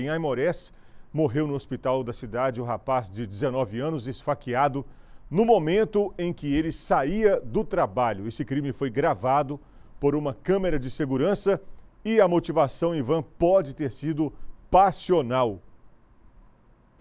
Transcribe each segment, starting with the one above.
Em Aimorés, morreu no hospital da cidade o rapaz de 19 anos esfaqueado no momento em que ele saía do trabalho. Esse crime foi gravado por uma câmera de segurança e a motivação, Ivan, pode ter sido passional.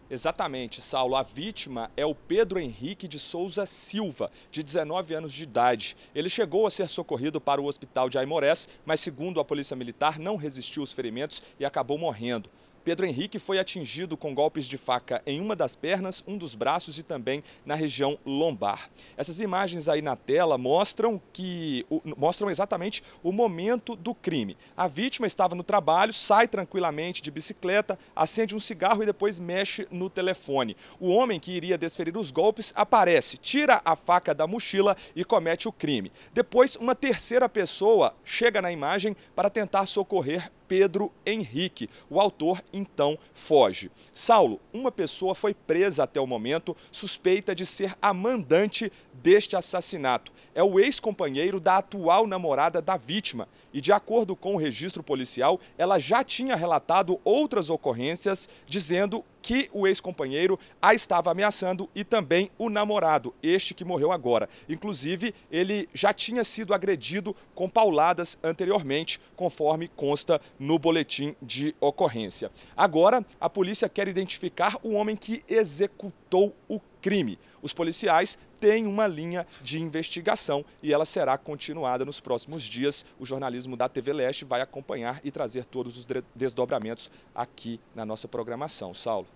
Exatamente, Saulo. A vítima é o Pedro Henrique de Souza Silva, de 19 anos de idade. Ele chegou a ser socorrido para o hospital de Aimorés, mas, segundo a Polícia Militar, não resistiu aos ferimentos e acabou morrendo. Pedro Henrique foi atingido com golpes de faca em uma das pernas, um dos braços e também na região lombar. Essas imagens aí na tela mostram que mostram exatamente o momento do crime. A vítima estava no trabalho, sai tranquilamente de bicicleta, acende um cigarro e depois mexe no telefone. O homem que iria desferir os golpes aparece, tira a faca da mochila e comete o crime. Depois, uma terceira pessoa chega na imagem para tentar socorrer Pedro Henrique. O autor então foge. Saulo, uma pessoa foi presa até o momento, suspeita de ser a mandante deste assassinato. É o ex-companheiro da atual namorada da vítima e, de acordo com o registro policial, ela já tinha relatado outras ocorrências dizendo que o ex-companheiro a estava ameaçando e também o namorado, este que morreu agora. Inclusive, ele já tinha sido agredido com pauladas anteriormente, conforme consta no boletim de ocorrência. Agora, a polícia quer identificar o homem que executou o crime. Os policiais têm uma linha de investigação e ela será continuada nos próximos dias. O jornalismo da TV Leste vai acompanhar e trazer todos os desdobramentos aqui na nossa programação. Saulo.